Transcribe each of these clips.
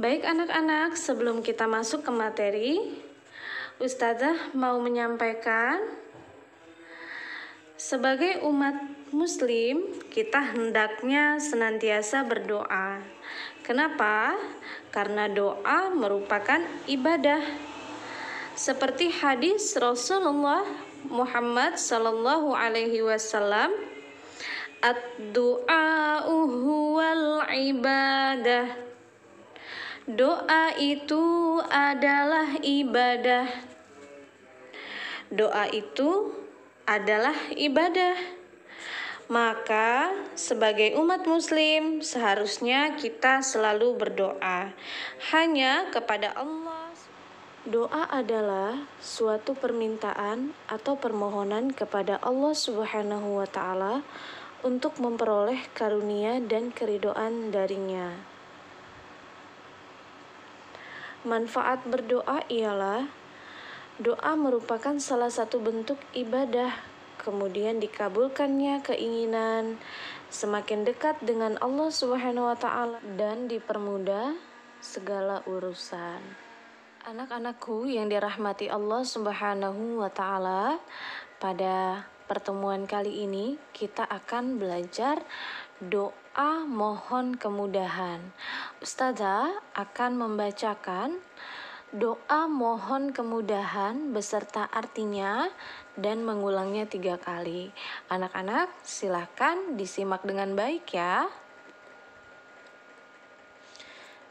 Baik anak-anak, sebelum kita masuk ke materi, Ustazah mau menyampaikan sebagai umat muslim, kita hendaknya senantiasa berdoa. Kenapa? Karena doa merupakan ibadah. Seperti hadis Rasulullah Muhammad Sallallahu Alaihi Wasallam, ad-du'a huwal ibadah Doa itu adalah ibadah. Doa itu adalah ibadah. Maka, sebagai umat Muslim, seharusnya kita selalu berdoa hanya kepada Allah. Doa adalah suatu permintaan atau permohonan kepada Allah Subhanahu wa Ta'ala untuk memperoleh karunia dan keridoan darinya. Manfaat berdoa ialah doa merupakan salah satu bentuk ibadah, kemudian dikabulkannya keinginan semakin dekat dengan Allah Subhanahu wa taala dan dipermudah segala urusan. Anak-anakku yang dirahmati Allah Subhanahu wa taala, pada Pertemuan kali ini kita akan belajar doa mohon kemudahan. Ustazah akan membacakan doa mohon kemudahan beserta artinya dan mengulangnya tiga kali. Anak-anak silahkan disimak dengan baik ya.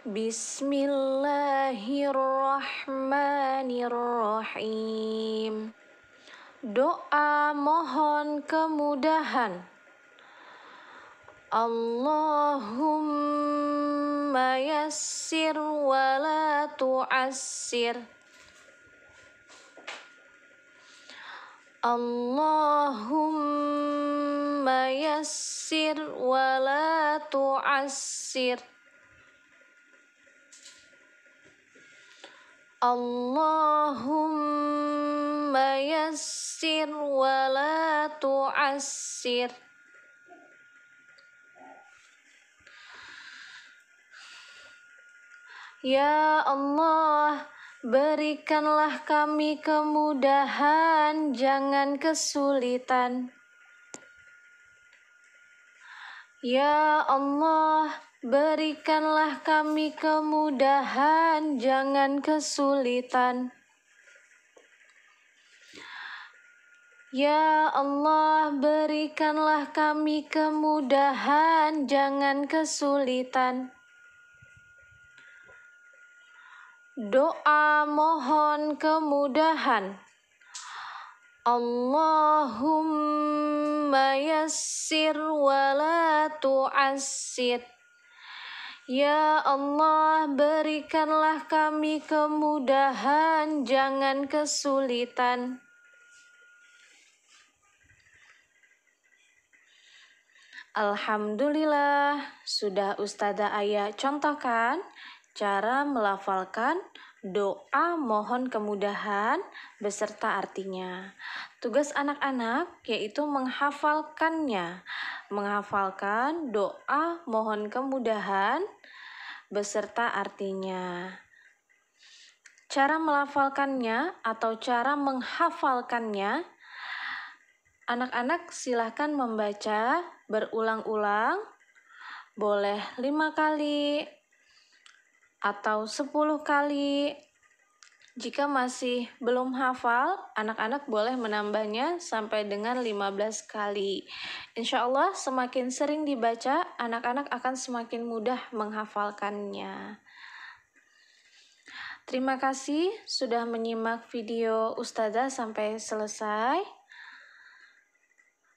Bismillahirrahmanirrahim. Doa mohon kemudahan. Allahumma yassir wa la tu'assir. Allahumma yassir wa la tu'assir. Allahumma yassir yassir wa la tu'assir Ya Allah, berikanlah kami kemudahan, jangan kesulitan. Ya Allah, berikanlah kami kemudahan, jangan kesulitan. Ya Allah, berikanlah kami kemudahan, jangan kesulitan. Doa mohon kemudahan. Allahumma yassir wa la tu'assir. Ya Allah, berikanlah kami kemudahan, jangan kesulitan. Alhamdulillah, sudah Ustazah Ayah contohkan cara melafalkan doa mohon kemudahan beserta artinya. Tugas anak-anak yaitu menghafalkannya, menghafalkan doa mohon kemudahan beserta artinya. Cara melafalkannya atau cara menghafalkannya Anak-anak silahkan membaca berulang-ulang, boleh lima kali atau sepuluh kali. Jika masih belum hafal, anak-anak boleh menambahnya sampai dengan 15 kali. Insya Allah, semakin sering dibaca, anak-anak akan semakin mudah menghafalkannya. Terima kasih sudah menyimak video Ustazah sampai selesai.